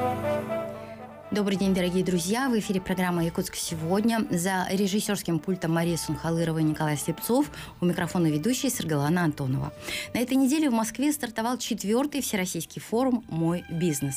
Thank you. Добрый день, дорогие друзья. В эфире программа «Якутск сегодня». За режиссерским пультом Мария Сунхалырова и Николай Слепцов. У микрофона ведущий Сергалана Антонова. На этой неделе в Москве стартовал четвертый всероссийский форум «Мой бизнес».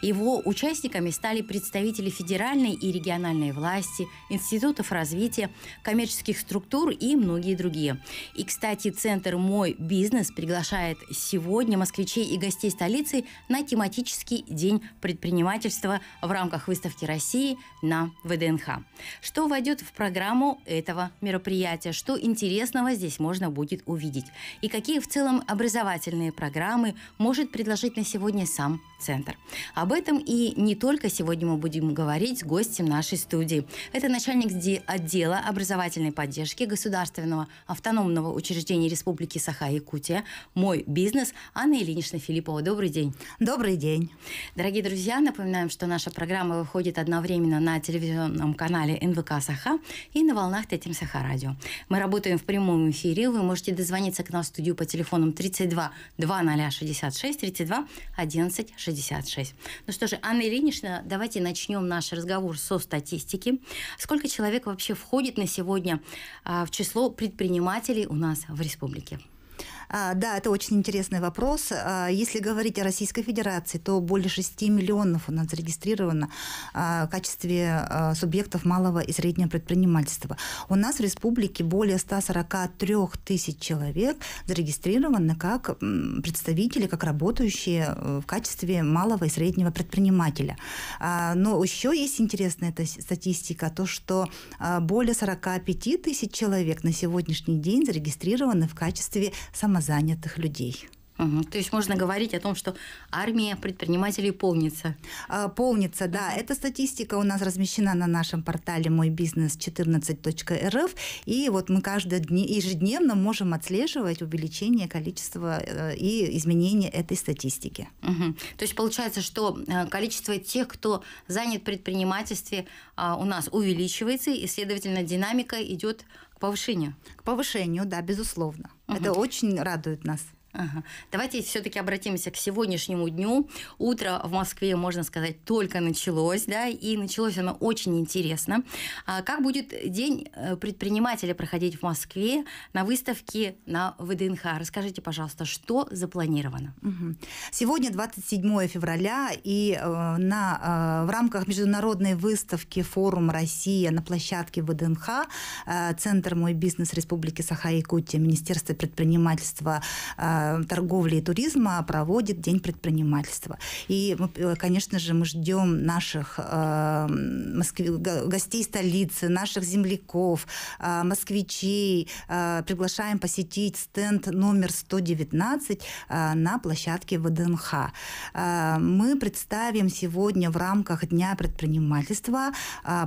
Его участниками стали представители федеральной и региональной власти, институтов развития, коммерческих структур и многие другие. И, кстати, центр «Мой бизнес» приглашает сегодня москвичей и гостей столицы на тематический день предпринимательства в рамках рамках выставки России на ВДНХ. Что войдет в программу этого мероприятия, что интересного здесь можно будет увидеть и какие в целом образовательные программы может предложить на сегодня сам центр. Об этом и не только сегодня мы будем говорить с гостем нашей студии. Это начальник отдела образовательной поддержки Государственного автономного учреждения Республики Саха-Якутия «Мой бизнес» Анна Ильинична Филиппова. Добрый день. Добрый день. Дорогие друзья, напоминаем, что наша программа выходит одновременно на телевизионном канале НВК Саха и на волнах Тетим Саха Радио. Мы работаем в прямом эфире. Вы можете дозвониться к нам в студию по телефону 32 200 66 32 11 60 66. Ну что же, Анна Ильинична, давайте начнем наш разговор со статистики. Сколько человек вообще входит на сегодня а, в число предпринимателей у нас в республике? А, да, это очень интересный вопрос. А, если говорить о Российской Федерации, то более 6 миллионов у нас зарегистрировано а, в качестве субъектов малого и среднего предпринимательства. У нас в республике более 143 тысяч человек зарегистрированы как представители, как работающие э, в качестве малого и среднего предпринимателя. Но еще есть интересная эта статистика, то, что более 45 тысяч человек на сегодняшний день зарегистрированы в качестве самозанятых самозанятых людей. Угу. То есть можно говорить о том, что армия предпринимателей полнится. А, полнится, да. Эта статистика у нас размещена на нашем портале мой бизнес 14.рф. И вот мы каждый день, ежедневно можем отслеживать увеличение количества э, и изменения этой статистики. Угу. То есть получается, что э, количество тех, кто занят в предпринимательстве, а, у нас увеличивается, и, следовательно, динамика идет повышению? К повышению, да, безусловно. Угу. Это очень радует нас. Ага. Давайте все-таки обратимся к сегодняшнему дню. Утро в Москве, можно сказать, только началось, да, и началось оно очень интересно. А как будет день э, предпринимателя проходить в Москве на выставке на ВДНХ? Расскажите, пожалуйста, что запланировано? Угу. Сегодня 27 февраля, и э, на, э, в рамках международной выставки «Форум Россия» на площадке ВДНХ э, Центр «Мой бизнес» Республики Саха-Якутия, Министерство предпринимательства э, Э, торговли и туризма проводит День предпринимательства. И, э, конечно же, мы ждем наших э, москви... гостей столицы, наших земляков, москвичей, приглашаем посетить стенд номер 119 на площадке ВДНХ. Мы представим сегодня в рамках Дня предпринимательства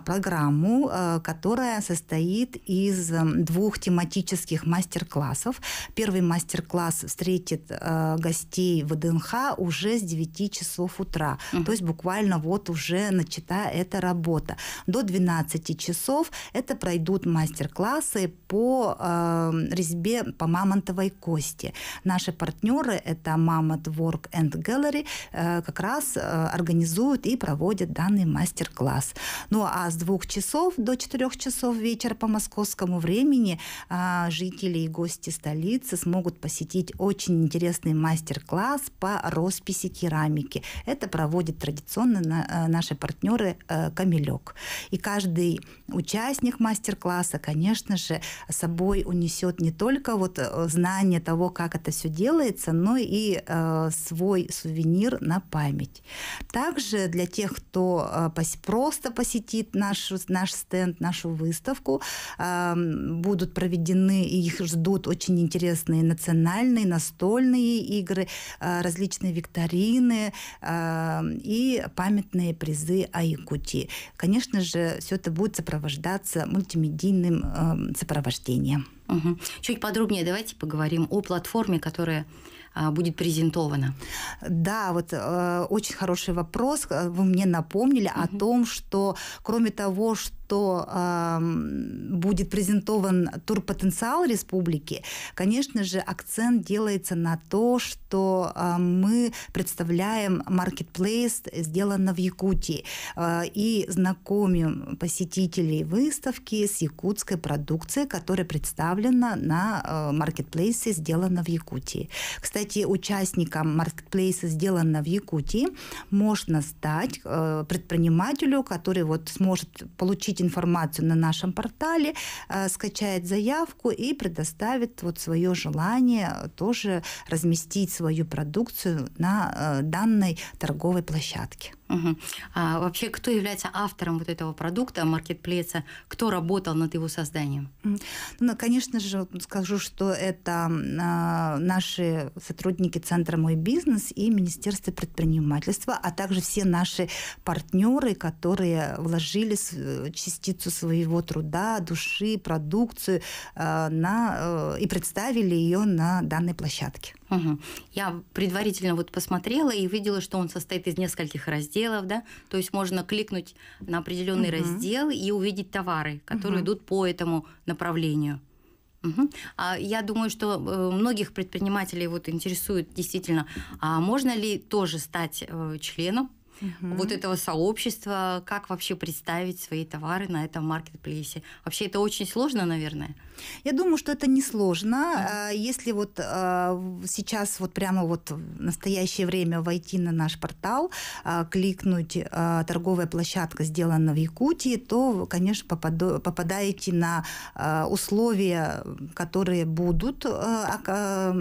программу, которая состоит из двух тематических мастер-классов. Первый мастер-класс «Встреча встретит э, гостей ВДНХ уже с 9 часов утра. Угу. То есть буквально вот уже начата эта работа. До 12 часов это пройдут мастер-классы по э, резьбе по мамонтовой кости. Наши партнеры это Mammoth Work and Gallery э, как раз э, организуют и проводят данный мастер-класс. Ну а с 2 часов до 4 часов вечера по московскому времени э, жители и гости столицы смогут посетить очень очень интересный мастер-класс по росписи керамики. Это проводит традиционно э, наши партнеры э, «Камелек». И каждый участник мастер-класса, конечно же, собой унесет не только вот э, знание того, как это все делается, но и свой сувенир на память. Также для тех, кто просто посетит наш, наш стенд, нашу выставку, будут проведены и их ждут очень интересные национальные, настольные игры, э, различные викторины э, и памятные призы о Якутии. Конечно же, все это будет сопровождаться мультимедийным эм, сопровождением. Угу. Чуть подробнее давайте поговорим о платформе, которая а, будет презентована. Да, вот э, очень хороший вопрос. Э, вы мне напомнили mm о том, что кроме того, что что а, э, будет презентован турпотенциал республики, конечно же, акцент делается на то, что э, мы представляем маркетплейс, сделано в Якутии, э, и знакомим посетителей выставки с якутской продукцией, которая представлена на э, маркетплейсе, э, сделана в Якутии. Кстати, кстати, участником маркетплейса, сделанного в Якутии, можно стать э, предпринимателю, который вот сможет получить информацию на нашем портале, э, скачает заявку и предоставит вот свое желание тоже разместить свою продукцию на э, данной торговой площадке. Угу. А вообще, кто является автором вот этого продукта, маркетплейса, кто работал над его созданием? Ну, конечно же, скажу, что это а, наши сотрудники Центра «Мой бизнес» и Министерство предпринимательства, а также все наши партнеры, которые вложили э, частицу своего труда, души, продукцию э, на, э, и представили ее на данной площадке. Угу. Я предварительно вот посмотрела и видела, что он состоит из нескольких разделов, да, то есть можно кликнуть на определенный угу. раздел и увидеть товары, которые угу. идут по этому направлению. Угу. А я думаю, что э, многих предпринимателей вот интересует действительно, а можно ли тоже стать э, членом угу. вот этого сообщества, как вообще представить свои товары на этом маркетплейсе. Вообще это очень сложно, наверное. Я думаю, что это несложно. А, если вот а, сейчас вот прямо вот в настоящее время войти на наш портал, а, кликнуть «Торговая площадка сделана в Якутии», то, конечно, попадаете на условия, которые будут, которые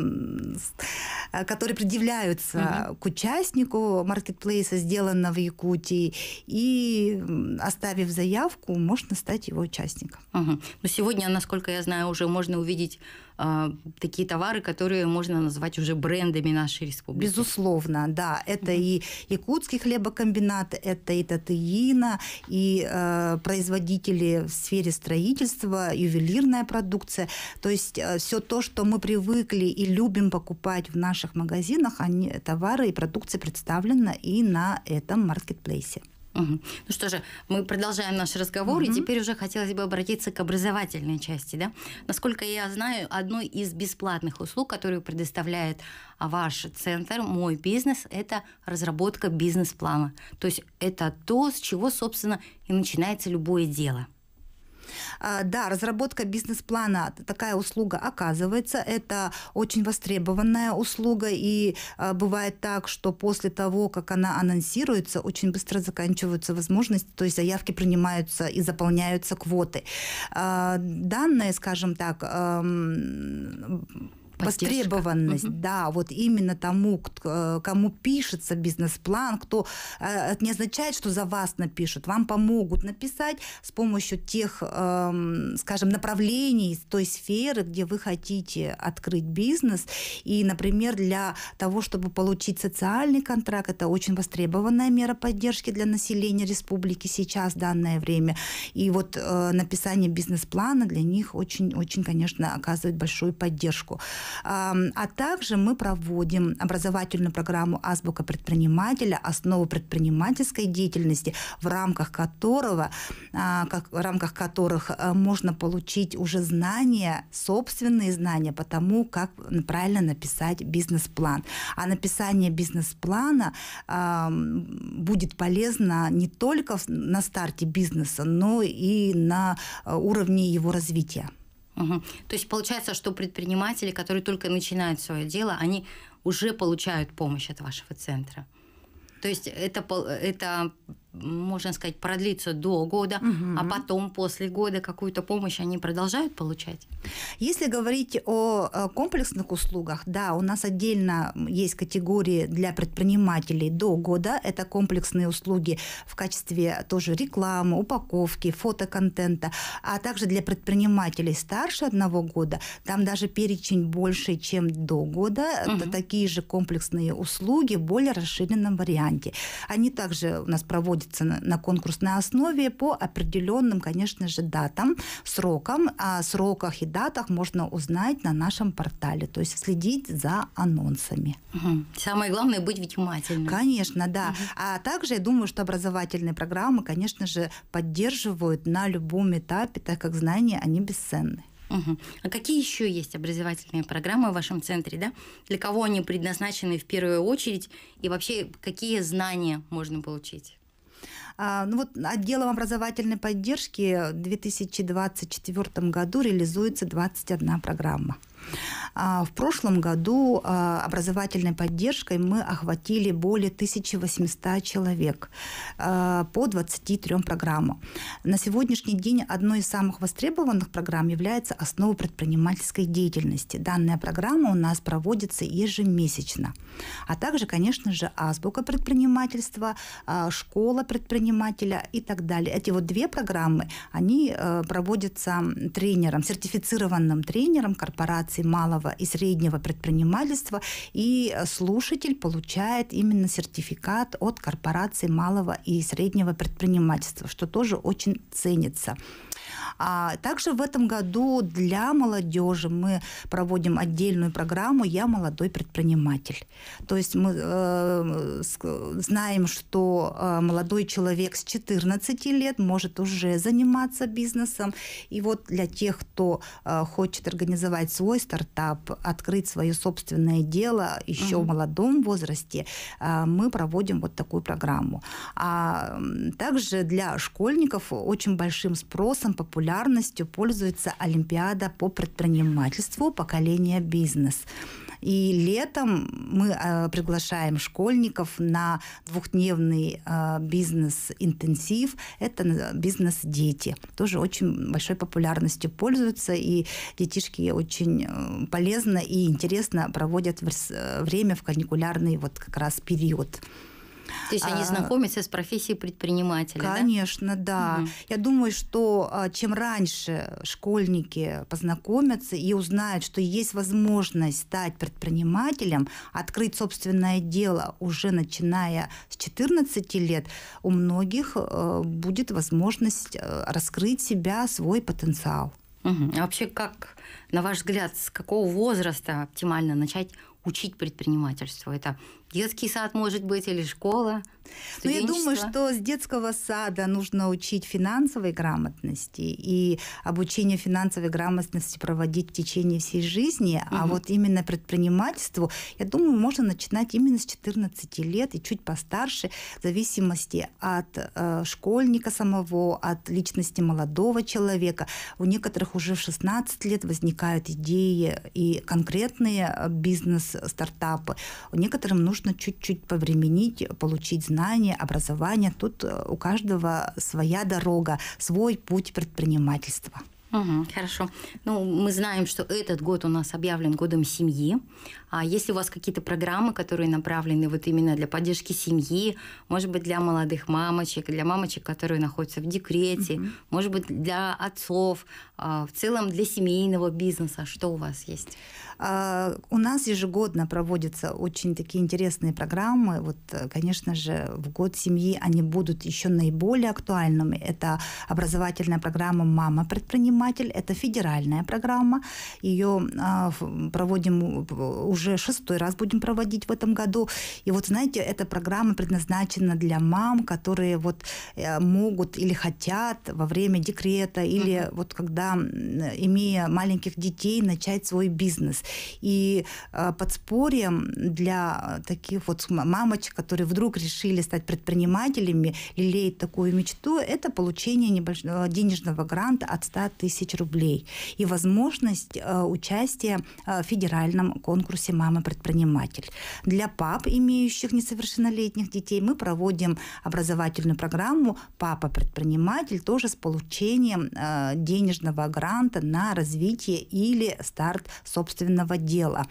предъявляются mm-hmm. к участнику маркетплейса «Сделано в Якутии», и оставив заявку, можно стать его участником. Угу. Но сегодня, насколько я знаю, уже можно увидеть э, такие товары, которые можно назвать уже брендами нашей республики. Безусловно, да. Это mm-hmm. и якутский хлебокомбинат, это и Татыина, и э, производители в сфере строительства, ювелирная продукция. То есть э, все то, что мы привыкли и любим покупать в наших магазинах, они, товары и продукция представлена и на этом маркетплейсе. Ну что же, мы продолжаем наш разговор, угу. и теперь уже хотелось бы обратиться к образовательной части. Да? Насколько я знаю, одной из бесплатных услуг, которую предоставляет ваш центр «Мой бизнес», это разработка бизнес-плана. То есть это то, с чего, собственно, и начинается любое дело. А, да, разработка бизнес-плана такая услуга оказывается. Это очень востребованная услуга, и а, бывает так, что после того, как она анонсируется, очень быстро заканчиваются возможности, то есть заявки принимаются и заполняются квоты. А, данные, скажем так, Востребованность, угу. да, вот именно тому, э, кому пишется бизнес-план, кто э, это не означает, что за вас напишут, вам помогут написать с помощью тех, эм, скажем, направлений той сферы, где вы хотите открыть бизнес. И, например, для того, чтобы получить социальный контракт, это очень востребованная мера поддержки для населения республики сейчас, в данное время. И вот э, написание бизнес-плана для них очень-очень, конечно, оказывает большую поддержку. А также мы проводим образовательную программу «Азбука предпринимателя. Основы предпринимательской деятельности», в рамках которого, а, как, в рамках которых э, можно получить уже знания, собственные знания по тому, как правильно написать бизнес-план. А написание бизнес-плана будет полезно не только на старте бизнеса, но и на э, уровне его развития. Угу. То есть получается, что предприниматели, которые только начинают свое дело, они уже получают помощь от вашего центра. То есть это, это можно сказать, продлится до года, угу. а потом после года какую-то помощь они продолжают получать. Если говорить о комплексных услугах, да, у нас отдельно есть категории для предпринимателей до года. Это комплексные услуги в качестве тоже рекламы, упаковки, фотоконтента, а также для предпринимателей старше одного года. Там даже перечень больше, чем до года. Угу. Это такие же комплексные услуги в более расширенном варианте. Они также у нас проводят проводится на, конкурсной основе по определенным, конечно же, датам, срокам. О сроках и датах можно узнать на нашем портале, то есть следить за анонсами. Угу. Самое главное быть внимательным. Конечно, да. Угу. А также я думаю, что образовательные программы, конечно же, поддерживают на любом этапе, так как знания, они бесценны. Угу. А какие еще есть образовательные программы в вашем центре, да? Для кого они предназначены в первую очередь и вообще какие знания можно получить? А, ну вот отделом образовательной поддержки в 2024 году реализуется 21 программа. А, в прошлом году а, образовательной поддержкой мы охватили более 1800 человек а, по 23 программам. На сегодняшний день одной из самых востребованных программ является «Основа предпринимательской деятельности». Данная программа у нас проводится ежемесячно. А также, конечно же, азбука предпринимательства, школа предпринимателя и так далее. Эти вот две программы, они э, проводятся тренером, сертифицированным тренером корпорации организаций малого и среднего предпринимательства, и слушатель получает именно сертификат от корпорации малого и среднего предпринимательства, что тоже очень ценится. А также в этом году для молодежи мы проводим отдельную программу «Я молодой предприниматель». То есть мы э, знаем, что э, молодой человек с 14 лет может уже заниматься бизнесом. И вот для тех, кто э, хочет организовать свой стартап, открыть свое собственное дело еще угу. в молодом возрасте, э, мы проводим вот такую программу. А также для школьников очень большим спросом популярностью пользуется Олимпиада по предпринимательству поколения бизнес. И летом мы э, приглашаем школьников на двухдневный э, бизнес-интенсив. Это бизнес-дети. Тоже очень большой популярностью пользуются. И детишки очень э, полезно и интересно проводят время в каникулярный вот как раз период. То есть они а. знакомятся с профессией предпринимателя. Конечно, да. да. Угу. Я думаю, что а, чем раньше школьники познакомятся и узнают, что есть возможность стать предпринимателем, открыть собственное дело уже начиная с 14 лет, у многих э, будет возможность э, раскрыть себя, свой потенциал. Угу. А вообще, как, на ваш взгляд, с какого возраста оптимально начать учить предпринимательство? Это детский сад, может быть, или школа. Ну, я думаю, что с детского сада нужно учить финансовой грамотности и обучение финансовой грамотности проводить в течение всей жизни. Угу. А вот именно предпринимательству, я думаю, можно начинать именно с 14 лет и чуть постарше, в зависимости от э, школьника самого, от личности молодого человека. У некоторых уже в 16 лет возникают идеи и конкретные э, бизнес-стартапы. У Некоторым нужно нужно чуть-чуть повременить, получить знания, образование. Тут э, у каждого своя дорога, свой путь предпринимательства. Угу, хорошо. Ну, мы знаем, что этот год у нас объявлен годом семьи. А если у вас какие-то программы, которые направлены вот именно для поддержки семьи, может быть, для молодых мамочек, для мамочек, которые находятся в декрете, угу. может быть, для отцов, а, в целом для семейного бизнеса, что у вас есть? А, у нас ежегодно проводятся очень такие интересные программы. Вот, конечно же, в год семьи они будут еще наиболее актуальными. Это образовательная программа «Мама предприниматель», это федеральная программа. Ее а, проводим уже шестой раз будем проводить в этом году. И вот, знаете, эта программа предназначена для мам, которые вот э, могут или хотят во время декрета, или uh-huh. вот когда, имея маленьких детей, начать свой бизнес. И э, подспорьем для таких вот мамочек, которые вдруг решили стать предпринимателями, лелеет такую мечту, это получение небольшого э, денежного гранта от 100 тысяч рублей и возможность участия в федеральном конкурсе профессии мама-предприниматель. Для пап, имеющих несовершеннолетних детей, мы проводим образовательную программу «Папа-предприниматель» тоже с получением э, денежного гранта на развитие или старт собственного дела.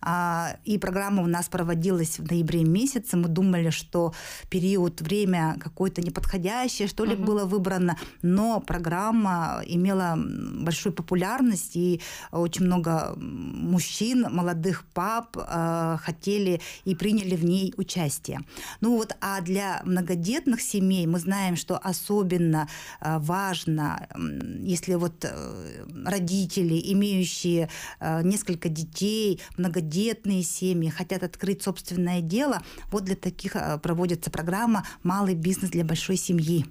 А, и программа у нас проводилась в ноябре месяце. Мы думали, что период, время какое-то неподходящее, что ли, угу. было выбрано, но программа имела большую популярность, и очень много мужчин, молодых пап э, хотели и приняли в ней участие. Ну вот, а для многодетных семей мы знаем, что особенно э, важно, э, если вот э, родители, имеющие э, несколько детей, многодетные семьи хотят открыть собственное дело, вот для таких э, проводится программа «Малый бизнес для большой семьи».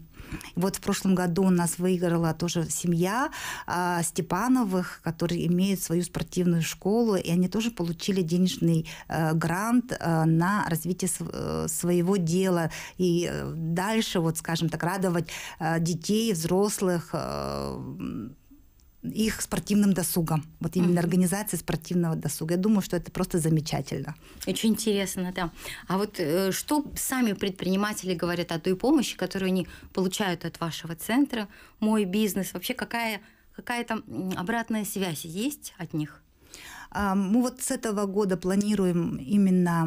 Вот в прошлом году у нас выиграла тоже семья а, Степановых, которые имеют свою спортивную школу, и они тоже получили денежный а, грант а, на развитие св- э, своего дела и дальше, вот, скажем так, радовать а, детей, взрослых. А, их спортивным досугом. Вот именно mm-hmm. организация спортивного досуга. Я думаю, что это просто замечательно. Очень интересно, да. А вот э, что сами предприниматели говорят о той помощи, которую они получают от вашего центра, мой бизнес? Вообще какая, какая-то обратная связь есть от них? А, мы вот с этого года планируем именно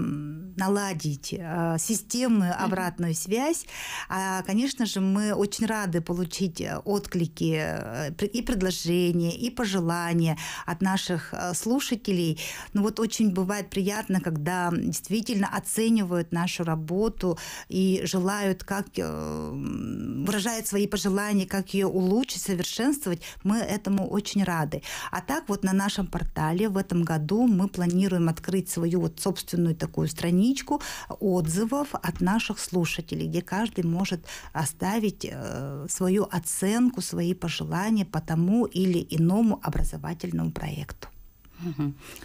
наладить э, системную обратную связь. А, конечно же, мы очень рады получить э, отклики э, и предложения, и пожелания от наших слушателей. Но ну вот очень бывает приятно, когда действительно оценивают нашу работу и желают, как выражают свои пожелания, как ее улучшить, совершенствовать. Мы этому очень рады. А так вот на нашем портале в этом году мы планируем открыть свою вот собственную такую страницу, страничку отзывов от наших слушателей, где каждый может оставить э, свою оценку, свои пожелания по тому или иному образовательному проекту.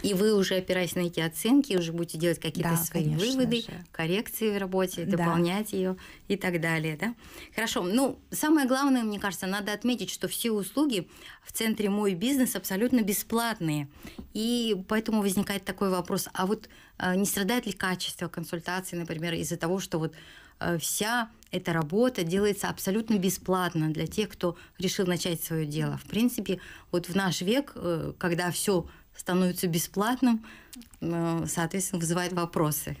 И вы уже опираясь на эти оценки, уже будете делать какие-то да, свои выводы, же. коррекции в работе, да. дополнять ее и так далее. Да? Хорошо. Ну, самое главное, мне кажется, надо отметить, что все услуги в центре «Мой бизнес» абсолютно бесплатные. И поэтому возникает такой вопрос, а вот Э, не страдает ли качество консультации, например, из-за того, что вот э, вся эта работа делается абсолютно бесплатно для тех, кто решил начать свое дело. В принципе, вот в наш век, э, когда все становится бесплатным, соответственно, вызывает вопросы.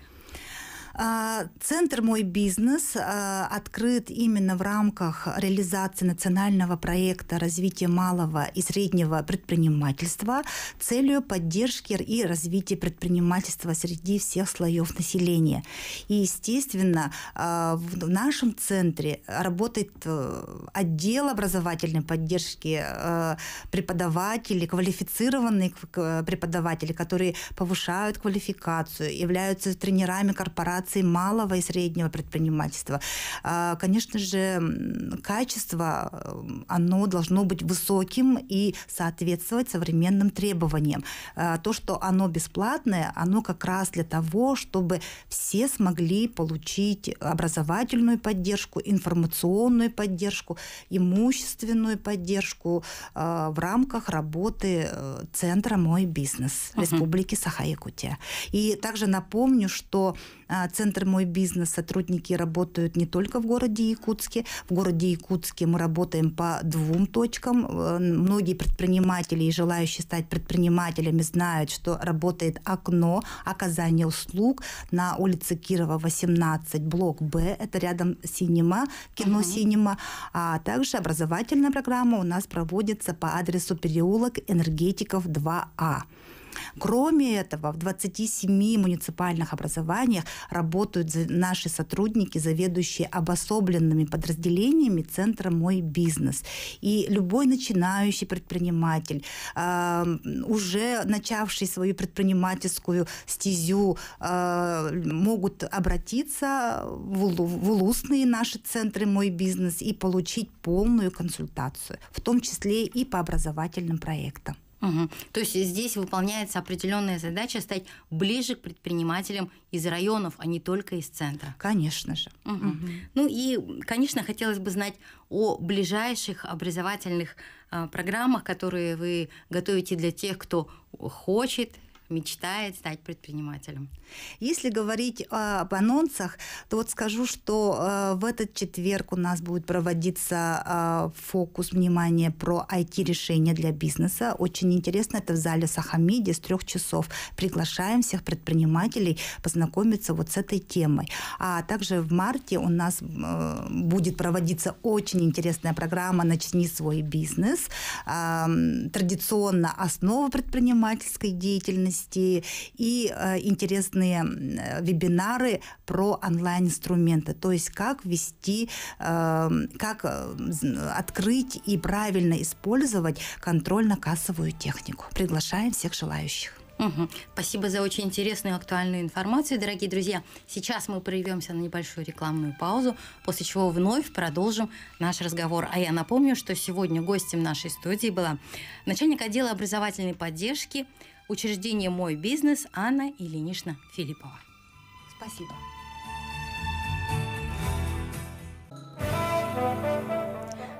А, центр «Мой бизнес» а, открыт именно в рамках реализации национального проекта развития малого и среднего предпринимательства целью поддержки и развития предпринимательства среди всех слоев населения. И, естественно, а, в нашем центре работает э, отдел образовательной поддержки э, преподавателей, квалифицированные преподаватели, которые повышают квалификацию, являются тренерами корпорации организаций малого и среднего предпринимательства. А, конечно же, качество, э, оно должно быть высоким и соответствовать современным требованиям. А, то, что оно бесплатное, оно как раз для того, чтобы все смогли получить образовательную поддержку, информационную поддержку, имущественную поддержку э, в рамках работы э, Центра «Мой бизнес» Республики Саха-Якутия. И также напомню, что а, центр «Мой бизнес» сотрудники работают не только в городе Якутске. В городе Якутске мы работаем по двум точкам. Э, многие предприниматели и желающие стать предпринимателями знают, что работает окно оказания услуг на улице Кирова, 18, блок Б. Это рядом синема, кино синема. А также образовательная программа у нас проводится по адресу переулок Энергетиков 2А. Кроме этого, в 27 муниципальных образованиях работают наши сотрудники, заведующие обособленными подразделениями центра «Мой бизнес». И любой начинающий предприниматель, эм, уже начавший свою предпринимательскую стезю, э, могут обратиться в улустные наши центры «Мой бизнес» и получить полную консультацию, в том числе и по образовательным проектам. Угу. То есть здесь выполняется определенная задача стать ближе к предпринимателям из районов, а не только из центра. Конечно же. Угу. Угу. Ну и, конечно, хотелось бы знать о ближайших образовательных а, программах, которые вы готовите для тех, кто хочет мечтает стать предпринимателем. Если говорить а, об анонсах, то вот скажу, что а, в этот четверг у нас будет проводиться а, фокус внимания про IT-решения для бизнеса. Очень интересно, это в зале Сахамиди с трех часов. Приглашаем всех предпринимателей познакомиться вот с этой темой. А также в марте у нас а, будет проводиться очень интересная программа «Начни свой бизнес». А, традиционно основа предпринимательской деятельности вести и э, интересные э, вебинары про онлайн-инструменты, то есть как вести, э, как открыть и правильно использовать контрольно-кассовую технику. Приглашаем всех желающих. Угу. Спасибо за очень интересную и актуальную информацию, дорогие друзья. Сейчас мы прервемся на небольшую рекламную паузу, после чего вновь продолжим наш разговор. А я напомню, что сегодня гостем нашей студии была начальник отдела образовательной поддержки Учреждение «Мой бизнес» Анна Ильинична Филиппова. Спасибо.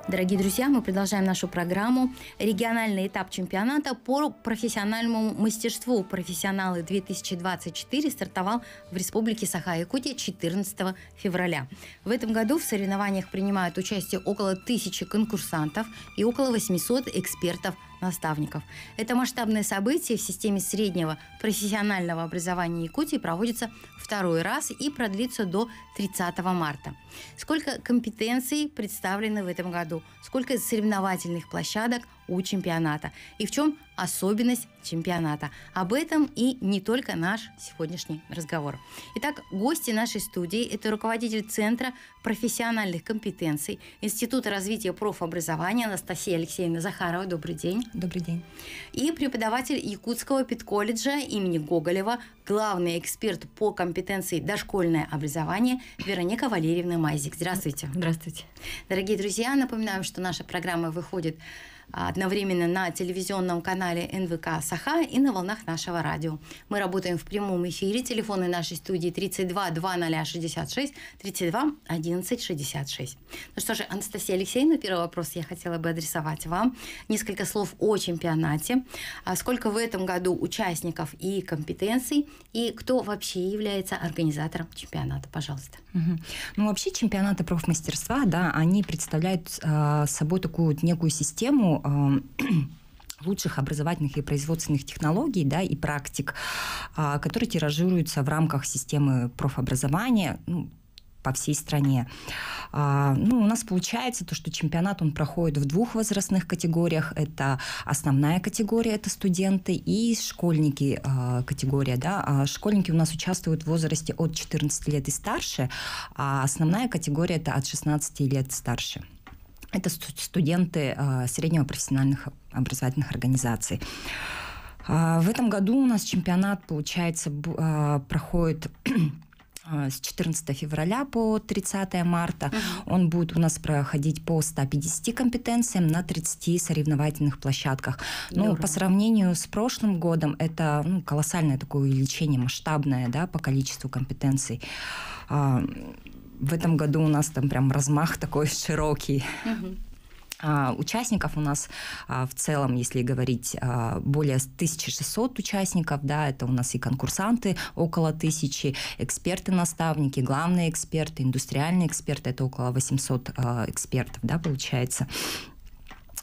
Дорогие друзья, мы продолжаем нашу программу. Региональный этап чемпионата по профессиональному мастерству «Профессионалы-2024» стартовал в Республике Саха-Якутия 14 февраля. В этом году в соревнованиях принимают участие около тысячи конкурсантов и около 800 экспертов наставников. Это масштабное событие в системе среднего профессионального образования Якутии проводится второй раз и продлится до 30 марта. Сколько компетенций представлено в этом году, сколько соревновательных площадок – у чемпионата и в чем особенность чемпионата. Об этом и не только наш сегодняшний разговор. Итак, гости нашей студии – это руководитель Центра профессиональных компетенций Института развития профобразования Анастасия Алексеевна Захарова. Добрый день. Добрый день. И преподаватель Якутского педколледжа имени Гоголева, главный эксперт по компетенции дошкольное образование Вероника Валерьевна Майзик. Здравствуйте. Здравствуйте. Дорогие друзья, напоминаем, что наша программа выходит одновременно на телевизионном канале НВК «Саха» и на волнах нашего радио. Мы работаем в прямом эфире. Телефоны нашей студии 32 2066 32 11 66. Ну что же, Анастасия Алексеевна, первый вопрос я хотела бы адресовать вам. Несколько слов о чемпионате. А сколько в этом году участников и компетенций, и кто вообще является организатором чемпионата? Пожалуйста. Угу. Ну, вообще чемпионаты профмастерства, да, они представляют э, собой такую некую систему лучших образовательных и производственных технологий да, и практик, а, которые тиражируются в рамках системы профобразования, ну, по всей стране. А, ну, у нас получается то, что чемпионат он проходит в двух возрастных категориях. Это основная категория, это студенты и школьники а, категория. Да? школьники у нас участвуют в возрасте от 14 лет и старше, а основная категория это от 16 лет старше. Это студенты а, среднего профессиональных образовательных организаций. А, в этом году у нас чемпионат, получается, а, проходит с 14 февраля по 30 марта. Он будет у нас проходить по 150 компетенциям на 30 соревновательных площадках. Ну, Здорово. Ну, по сравнению с прошлым годом, это ну, колоссальное такое увеличение, масштабное да, по количеству компетенций в этом году у нас там прям размах такой широкий. А, участников у нас а, в целом, если говорить, а, более 1600 участников, да, это у нас и конкурсанты около тысячи, эксперты-наставники, главные эксперты, индустриальные эксперты, это около 800 а, экспертов, да, получается.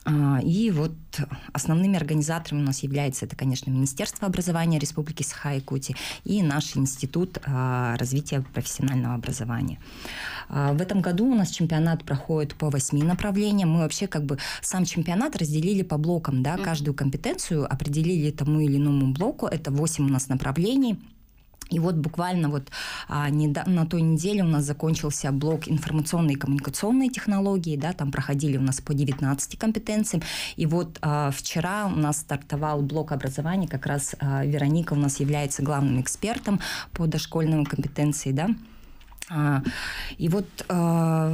А, и вот основными организаторами у нас является это, конечно, Министерство образования Республики Саха-Якутия и наш Институт а, развития профессионального образования. А, в этом году у нас чемпионат проходит по восьми направлениям. Мы вообще как бы сам чемпионат разделили по блокам, да, каждую компетенцию определили тому или иному блоку. Это восемь у нас направлений. И вот буквально вот а, на той неделе у нас закончился блок информационные и коммуникационные технологии, да, там проходили у нас по 19 компетенциям. И вот а, вчера у нас стартовал блок образования, как раз а, Вероника у нас является главным экспертом по дошкольным компетенции, да, а, и вот а,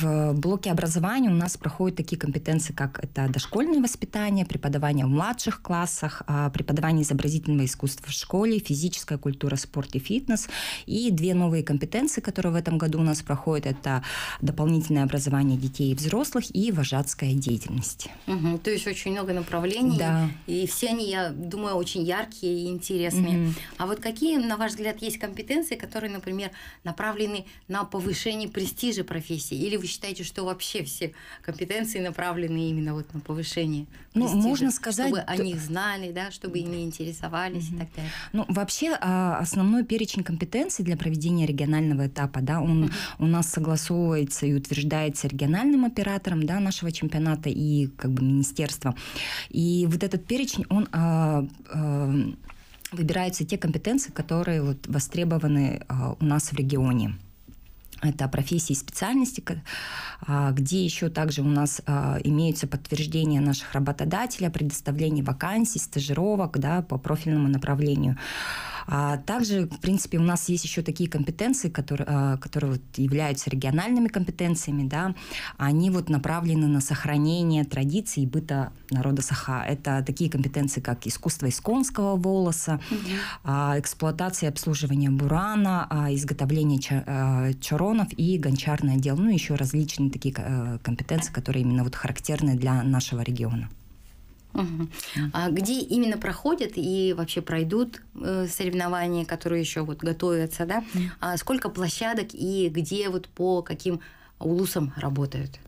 в блоке образования у нас проходят такие компетенции, как это дошкольное воспитание, преподавание в младших классах, а, преподавание изобразительного искусства в школе, физическая культура, спорт и фитнес. И две новые компетенции, которые в этом году у нас проходят, это дополнительное образование детей и взрослых и вожатская деятельность. Угу, то есть очень много направлений. Да. И все они, я думаю, очень яркие и интересные. Угу. А вот какие, на ваш взгляд, есть компетенции, которые, например, направлены направлены на повышение престижа профессии? Или вы считаете, что вообще все компетенции направлены именно вот на повышение ну, можно сказать... Чтобы о них знали, да, чтобы ими интересовались угу. и так далее. Ну, вообще а, основной перечень компетенций для проведения регионального этапа, да, он угу. у нас согласовывается и утверждается региональным оператором, да, нашего чемпионата и как бы министерства И вот этот перечень, он а, а, выбираются те компетенции, которые вот востребованы а, у нас в регионе. Это профессии и специальности, а, где еще также у нас а, имеются подтверждения наших работодателя, предоставление вакансий, стажировок да, по профильному направлению. А также, в принципе, у нас есть еще такие компетенции, которые, а, которые вот являются региональными компетенциями, да, они вот направлены на сохранение традиций и быта народа Саха. Это такие компетенции, как искусство исконского волоса, а, эксплуатация и обслуживание бурана, а, изготовление чаронов и гончарное дело, ну, еще различные такие компетенции, которые именно вот характерны для нашего региона. А где именно проходят и вообще пройдут э, соревнования, которые еще вот готовятся, да? А сколько площадок и где вот по каким улусам работают?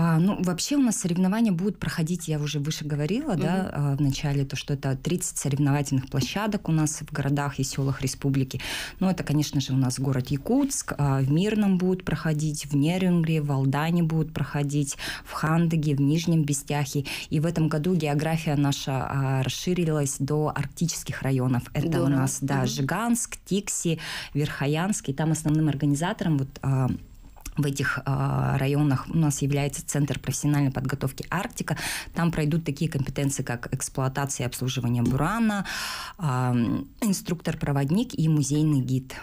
А, ну, вообще у нас соревнования будут проходить, я уже выше говорила, угу. да, а, в начале, то, что это 30 соревновательных площадок у нас в городах и селах республики. Ну, это, конечно же, у нас город Якутск, а, в Мирном будут проходить, в Нерюнгре, в Алдане будут проходить, в Хандаге, в Нижнем Бестяхе. И в этом году география наша а, расширилась до арктических районов. Это Здорово. у нас, да, угу. Жиганск, Тикси, Верхоянск. И там основным организатором вот а, в этих э, районах у нас является Центр профессиональной подготовки Арктика. Там пройдут такие компетенции, как эксплуатация и обслуживание бурана, э, инструктор-проводник и музейный гид.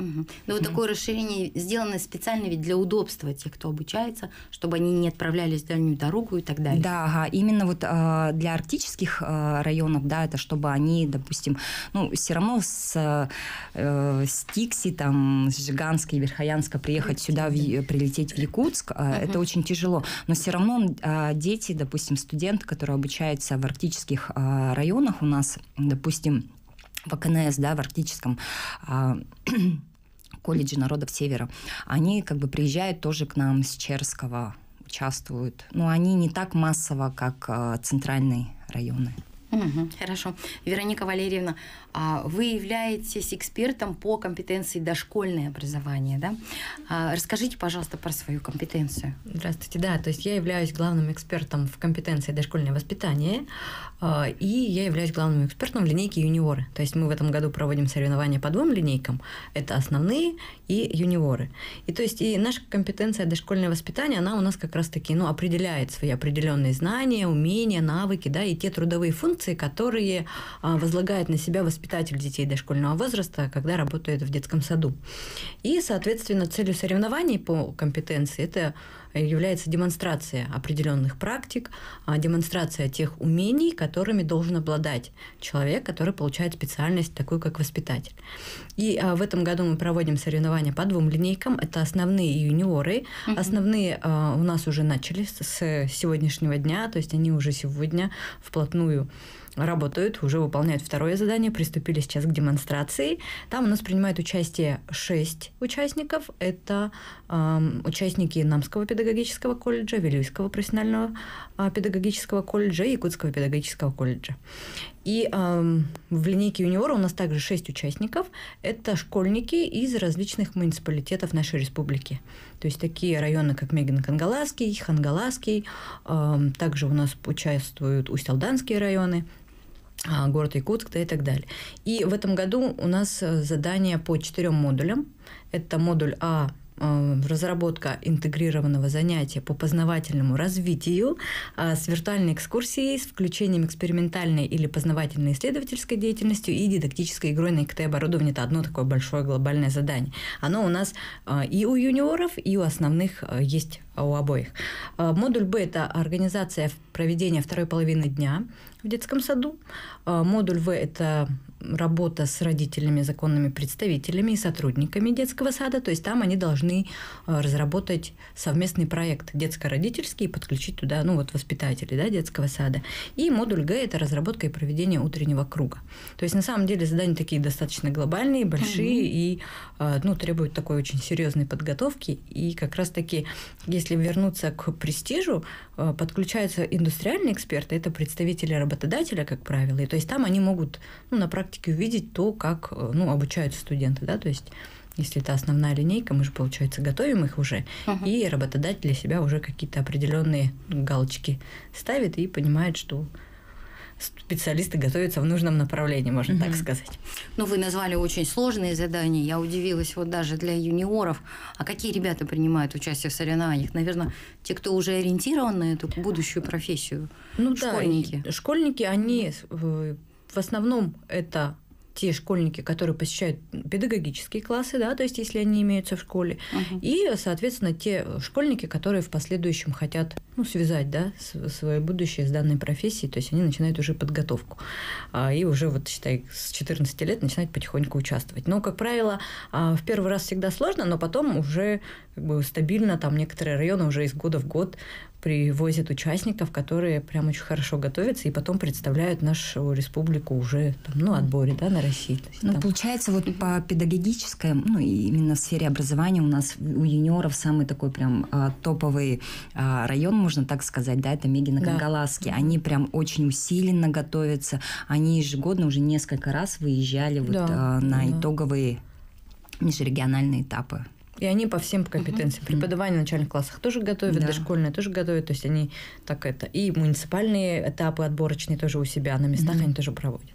Ну, вот такое расширение сделано специально ведь для удобства тех, кто обучается, чтобы они не отправлялись в дальнюю дорогу и так далее. Да, ага. именно вот э, для арктических э, районов, да, это чтобы они, допустим, ну, все равно с, э, э с там, с Жиганской и Верхоянска приехать сюда, в, прилететь в Якутск, э, это очень тяжело. Но все равно э, дети, допустим, студенты, которые обучаются в арктических э, районах у нас, допустим, в КНС, да, в арктическом, э, колледжи народов Севера, они как бы приезжают тоже к нам с Черского, участвуют. Но они не так массово, как а, центральные районы. Угу, хорошо. Вероника Валерьевна, а вы являетесь экспертом по компетенции дошкольное образование, да? А расскажите, пожалуйста, про свою компетенцию. Здравствуйте, да. То есть я являюсь главным экспертом в компетенции дошкольное воспитание, а, и я являюсь главным экспертом в линейке юниоры. То есть мы в этом году проводим соревнования по двум линейкам. Это основные и юниоры. И то есть и наша компетенция дошкольное воспитание, она у нас как раз-таки ну, определяет свои определенные знания, умения, навыки, да, и те трудовые функции, функции, которые а, возлагает на себя воспитатель детей дошкольного возраста, когда работает в детском саду. И, соответственно, целью соревнований по компетенции – это является демонстрация определенных практик, а, демонстрация тех умений, которыми должен обладать человек, который получает специальность такую, как воспитатель. И а, в этом году мы проводим соревнования по двум линейкам. Это основные и юниоры. Угу. Основные а, у нас уже начались с сегодняшнего дня, то есть они уже сегодня вплотную работают, уже выполняют второе задание, приступили сейчас к демонстрации. Там у нас принимает участие 6 участников. Это э, участники Намского педагогического колледжа, Вилюйского профессионального э, педагогического колледжа и Якутского педагогического колледжа. И эм, в линейке юниора у нас также шесть участников. Это школьники из различных муниципалитетов нашей республики. То есть такие районы, как Мегин-Кангаласский, Хангаласский. Эм, также у нас участвуют Усть-Алданские районы, э, город Якутск да, и так далее. И в этом году у нас э, задание по четырем модулям. Это модуль А Э, разработка интегрированного занятия по познавательному развитию а, с виртуальной экскурсией, с включением экспериментальной или познавательно исследовательской деятельностью и дидактической игрой на ИКТ-оборудование. Это одно такое большое глобальное задание. Оно у нас э, и у юниоров, и у основных э, есть у обоих. Модуль Б – это организация проведения второй половины дня в детском саду. Модуль В – это работа с родителями, законными представителями и сотрудниками детского сада, то есть там они должны э, разработать совместный проект детско-родительский и подключить туда, ну вот воспитателей да, детского сада. И модуль Г – это разработка и проведение утреннего круга. То есть на самом деле задания такие достаточно глобальные, большие mm-hmm. и э, ну, требуют такой очень серьезной подготовки. И как раз-таки, если вернуться к престижу, э, подключаются индустриальные эксперты, это представители работодателя, как правило, и то есть там они могут ну, на практике практике увидеть то, как э, ну, обучаются студенты, да, то есть если это основная линейка, мы же, получается, готовим их уже, uh-huh. и работодатель для себя уже какие-то определенные галочки ставит и понимает, что специалисты готовятся в нужном направлении, можно mm-hmm. так сказать. Ну, вы назвали очень сложные задания. Я удивилась вот даже для юниоров. А какие ребята принимают участие в соревнованиях? Наверное, те, кто уже ориентирован на эту будущую профессию, ну, школьники. Да, школьники, они э, в основном это те школьники, которые посещают педагогические классы, да, то есть если они имеются в школе, угу. и, соответственно, те школьники, которые в последующем хотят ну, связать да, свое будущее с данной профессией. То есть они начинают уже подготовку. А, и уже, вот считай, с 14 лет начинают потихоньку участвовать. Но, как правило, а, в первый раз всегда сложно, но потом уже как бы, стабильно там некоторые районы уже из года в год привозят участников, которые прям очень хорошо готовятся и потом представляют нашу республику уже там, ну, отборе да, на России. Есть, ну, там. получается, вот по педагогической, ну, именно в сфере образования у нас у юниоров самый такой прям а, топовый а, район, можно так сказать, да, это меги на Кангаласке. Да. Они прям очень усиленно готовятся. Они ежегодно уже несколько раз выезжали вот, да. э, на да. итоговые межрегиональные этапы. И они по всем компетенциям. Угу. Преподавание в начальных классах тоже готовят, да. дошкольные тоже готовят. То есть они так это... И муниципальные этапы отборочные тоже у себя на местах угу. они тоже проводят.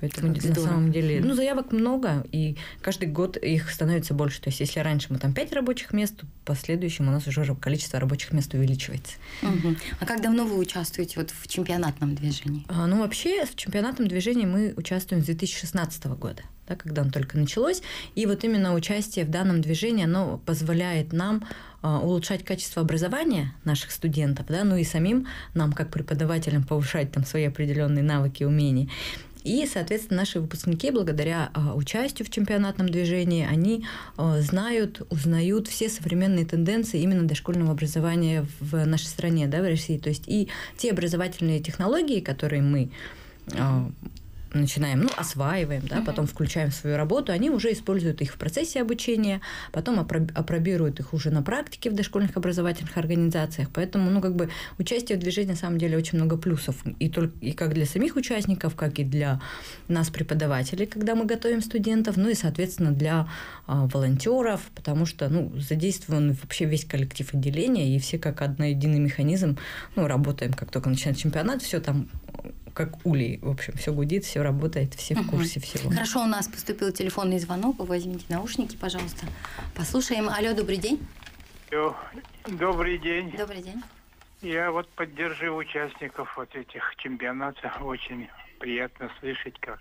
Поэтому как на здорово. самом деле, ну, заявок много, и каждый год их становится больше. То есть, если раньше мы там 5 рабочих мест, то в последующем у нас уже количество рабочих мест увеличивается. Угу. А как давно вы участвуете вот в чемпионатном движении? А, ну, вообще, в чемпионатном движении мы участвуем с 2016 года да, когда он только началось. И вот именно участие в данном движении, оно позволяет нам а, улучшать качество образования наших студентов, да, ну и самим нам, как преподавателям, повышать там свои определенные навыки, умения. И, соответственно, наши выпускники, благодаря а, участию в чемпионатном движении, они а, знают, узнают все современные тенденции именно дошкольного образования в нашей стране, да, в России. То есть и те образовательные технологии, которые мы а, начинаем, ну, осваиваем, да, угу. потом включаем в свою работу, они уже используют их в процессе обучения, потом опробируют их уже на практике в дошкольных образовательных организациях. Поэтому, ну, как бы участие в движении на самом деле очень много плюсов. И, только, и как для самих участников, как и для нас, преподавателей, когда мы готовим студентов, ну и, соответственно, для а, волонтеров, потому что, ну, задействован вообще весь коллектив отделения, и все как одно единый механизм, ну, работаем, как только начинает чемпионат, все там как улей. В общем, все гудит, все работает, все в курсе всего. Хорошо, у нас поступил телефонный звонок. Вы возьмите наушники, пожалуйста. Послушаем. Алло, добрый день. добрый день. Добрый день. Я вот поддерживаю участников вот этих чемпионатов. Очень приятно слышать, как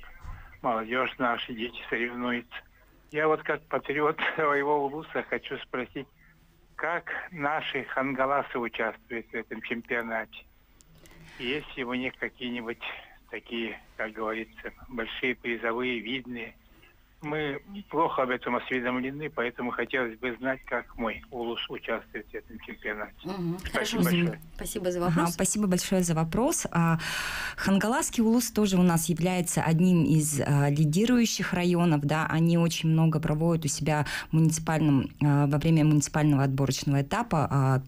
молодежь наша, дети соревнуются. Я вот как патриот своего улуса хочу спросить, как наши хангаласы участвуют в этом чемпионате? Если у них какие-нибудь такие, как говорится, большие призовые, видные, мы плохо об этом осведомлены, поэтому хотелось бы знать, как мой Улус участвует в этом чемпионате. Угу. Спасибо Хорошо. большое. Спасибо за вопрос. А, спасибо большое за вопрос. А, Хангаласский Улус тоже у нас является одним из а, лидирующих районов. Да, они очень много проводят у себя муниципальным а, во время муниципального отборочного этапа а,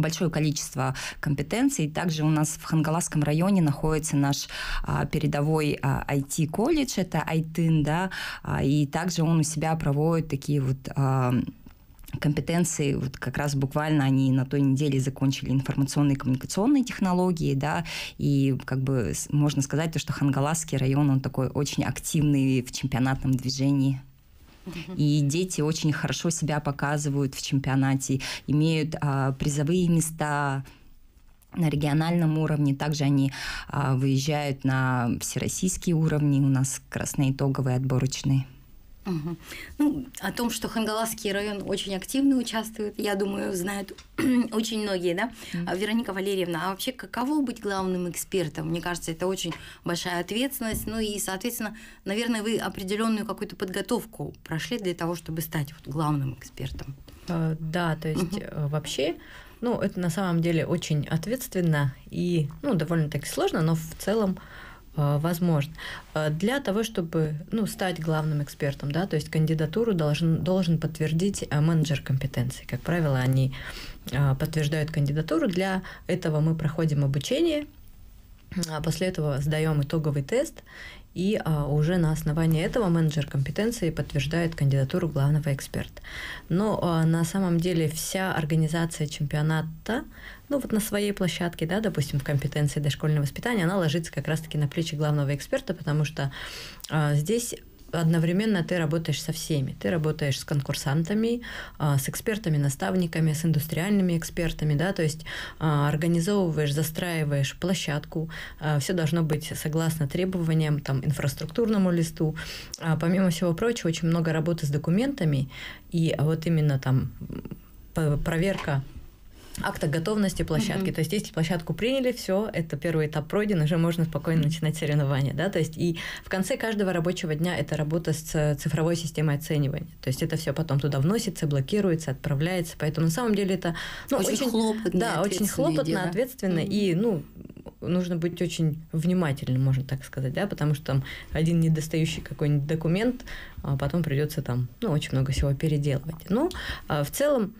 большое количество компетенций. Также у нас в Хангаласском районе находится наш а, передовой а, IT-колледж, это Айтын, да, а, и также он у себя проводит такие вот а, компетенции, вот как раз буквально они на той неделе закончили информационные и коммуникационные технологии, да, и как бы можно сказать, то, что Хангаласский район, он такой очень активный в чемпионатном движении. И дети очень хорошо себя показывают в чемпионате, имеют а, призовые места на региональном уровне. Также они а, выезжают на всероссийские уровни. У нас красноитоговые отборочные. Угу. Ну, о том, что Хангаласский район очень активно участвует, я думаю, знают очень многие, да? mm Вероника Валерьевна, а вообще каково быть главным экспертом? Мне кажется, это очень большая ответственность. Ну и, соответственно, наверное, вы определенную какую-то подготовку прошли для того, чтобы стать вот главным экспертом. А, да, то есть uh вообще ну, это на самом деле очень ответственно и, ну, довольно-таки сложно, но в целом Э, возможно. Э, для того, чтобы ну, стать главным экспертом, да, то есть кандидатуру должен, должен подтвердить э, менеджер компетенции. Как правило, они подтверждают кандидатуру. Для этого мы проходим обучение, а После этого сдаем итоговый тест, и а, уже на основании этого менеджер компетенции подтверждает кандидатуру главного эксперта. Но а, на самом деле вся организация чемпионата, ну вот на своей площадке, да, допустим, в компетенции дошкольного воспитания, она ложится как раз-таки на плечи главного эксперта, потому что а, здесь одновременно ты работаешь со всеми. Ты работаешь с конкурсантами, а, с экспертами, наставниками, с индустриальными экспертами, да, то есть а, организовываешь, застраиваешь площадку, а, все должно быть согласно требованиям, там, инфраструктурному листу. Помимо всего прочего, очень много работы с документами, и вот именно там проверка акта готовности площадки. Mm-hmm. То есть, если площадку приняли, все, это первый этап пройден, уже можно спокойно начинать соревнования. Да? То есть, и в конце каждого рабочего дня это работа с э, цифровой системой оценивания. То есть, это все потом туда вносится, блокируется, отправляется. Поэтому, на самом деле, это ну, очень, очень хлопотно. Да, очень хлопотно, дела. ответственно. Mm-hmm. И, ну, нужно быть очень внимательным, можно так сказать, да, потому что там один недостающий какой-нибудь документ, а потом придется там, ну, очень много всего переделывать. Но а, в целом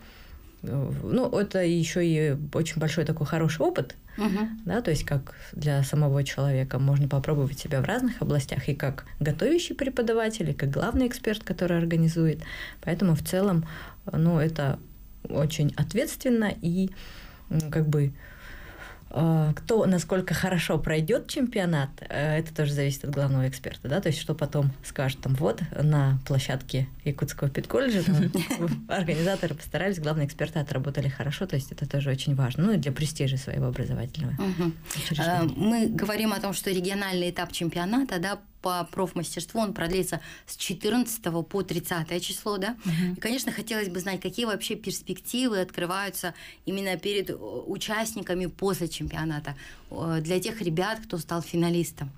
ну, это еще и очень большой такой хороший опыт, угу. да, то есть как для самого человека можно попробовать себя в разных областях и как готовящий преподаватель, и как главный эксперт, который организует. Поэтому в целом, ну, это очень ответственно и как бы Э, кто насколько хорошо пройдет чемпионат, э, это тоже зависит от главного эксперта, да, то есть что потом скажут там, вот, на площадке Якутского педколледжа организаторы постарались, главные эксперты отработали хорошо, то есть это тоже очень важно, ну и для престижа своего образовательного. Э, мы говорим о том, что региональный этап чемпионата, да, по профмастерству, он продлится с 14 по 30 число, да. Угу. И, конечно, хотелось бы знать, какие вообще перспективы открываются именно перед э, участниками после чемпионата э, для тех ребят, кто стал финалистом.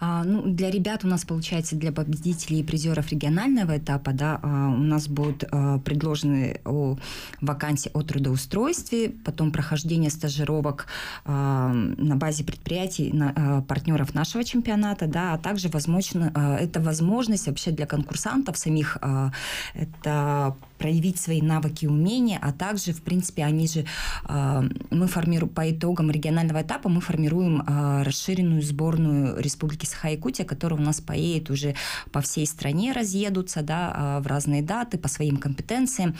А, ну, для ребят у нас, получается, для победителей и призеров регионального этапа, да, а, у нас будут а, предложены о, вакансии о трудоустройстве, потом прохождение стажировок а, на базе предприятий, на, а, партнеров нашего чемпионата, да, а также, возможно, а, это возможность вообще для конкурсантов самих, а, это проявить свои навыки и умения, а также, в принципе, они же, а, мы формируем, по итогам регионального этапа мы формируем а, расширенную сборную Республики Саха-Якутия, которая у нас поедет уже по всей стране, разъедутся, да, а, в разные даты, по своим компетенциям.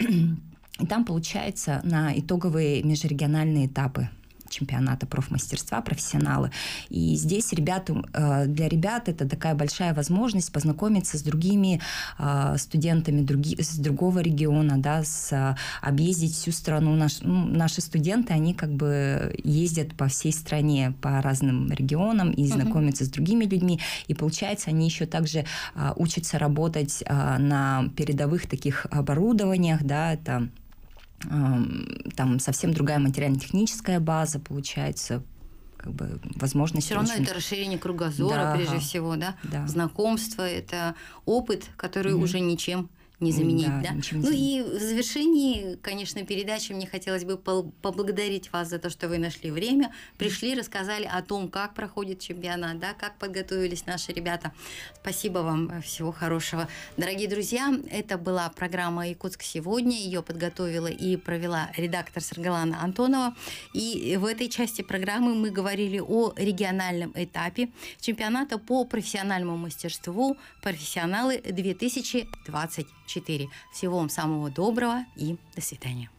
mm И там получается на итоговые межрегиональные этапы чемпионата профмастерства, профессионалы. И здесь ребята, э, для ребят это такая большая возможность познакомиться с другими э, студентами други, с другого региона, да, с, э, объездить всю страну. Наш, ну, наши студенты, они как бы ездят по всей стране, по разным регионам и знакомятся mm-hmm. с другими людьми. И получается, они еще также учатся работать на передовых таких оборудованиях, да, это там совсем другая материально-техническая база получается, как бы возможность. Все равно очень... это расширение кругозора, да, прежде всего, да? да. Знакомство, это опыт, который mm-hmm. уже ничем не заменить, да? да? ну и в завершении, конечно, передачи мне хотелось бы поблагодарить вас за то, что вы нашли время, пришли, рассказали о том, как проходит чемпионат, да, как подготовились наши ребята. Спасибо вам, э, всего хорошего. Дорогие друзья, это была программа «Якутск сегодня». Ее подготовила и провела редактор Саргалана Антонова. И в этой части программы мы говорили о региональном этапе чемпионата по профессиональному мастерству «Профессионалы 2020. 4. Всего вам самого доброго и до свидания.